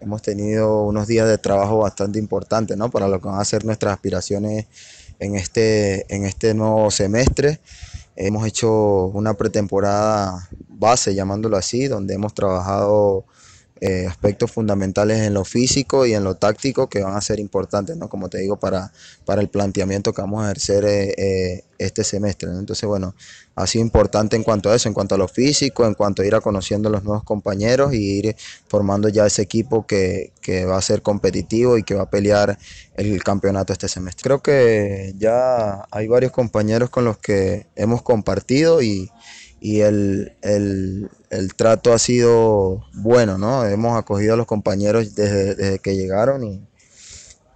hemos tenido unos días de trabajo bastante importantes ¿no? para lo que van a ser nuestras aspiraciones en este, en este nuevo semestre. Hemos hecho una pretemporada base, llamándolo así, donde hemos trabajado eh, aspectos fundamentales en lo físico y en lo táctico que van a ser importantes, ¿no? Como te digo, para, para el planteamiento que vamos a ejercer eh, eh, este semestre, Entonces, bueno, ha sido importante en cuanto a eso, en cuanto a lo físico, en cuanto a ir a conociendo a los nuevos compañeros y ir formando ya ese equipo que, que va a ser competitivo y que va a pelear el campeonato este semestre. Creo que ya hay varios compañeros con los que hemos compartido y y el, trato ha sido bueno, ¿no? Hemos acogido a los compañeros desde, que llegaron y,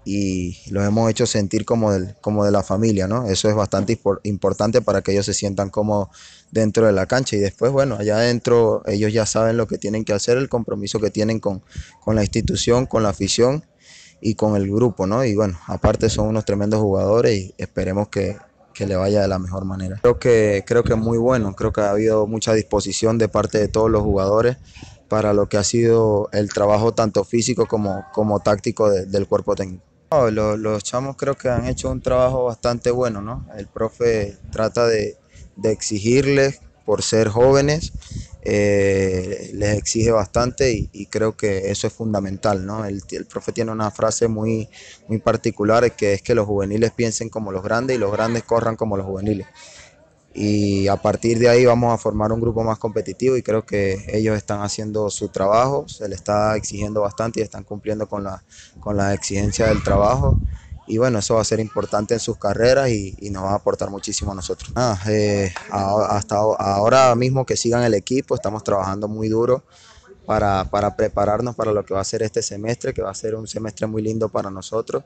y, los hemos hecho sentir como, como de la familia, ¿no? Eso es bastante importante para que ellos se sientan como dentro de la cancha y después, bueno, allá adentro ellos ya saben lo que tienen que hacer, el compromiso que tienen con, con la institución, con la afición y con el grupo, ¿no? Y bueno, aparte son unos tremendos jugadores y esperemos que, que le vaya de la mejor manera. Creo que, creo que es muy bueno, creo que ha habido mucha disposición de parte de todos los jugadores para lo que ha sido el trabajo tanto físico como, como táctico del cuerpo técnico. los, los, chamos creo que han hecho un trabajo bastante bueno, ¿no? El profe trata de, de exigirles por ser jóvenes eh, les exige bastante y, creo que eso es fundamental. ¿no? El, el, profe tiene una frase muy, muy particular que es que los juveniles piensen como los grandes y los grandes corran como los juveniles. Y a partir de ahí vamos a formar un grupo más competitivo y creo que ellos están haciendo su trabajo, se le está exigiendo bastante y están cumpliendo con la, con la exigencia del trabajo y bueno, eso va a ser importante en sus carreras y, nos va a aportar muchísimo a nosotros. Nada, eh, hasta ahora mismo que sigan el equipo, estamos trabajando muy duro para, prepararnos para lo que va a ser este semestre, que va a ser un semestre muy lindo para nosotros.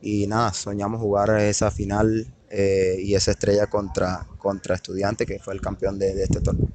Y nada, soñamos jugar esa final eh, y esa estrella contra, contra Estudiante, que fue el campeón de este torneo.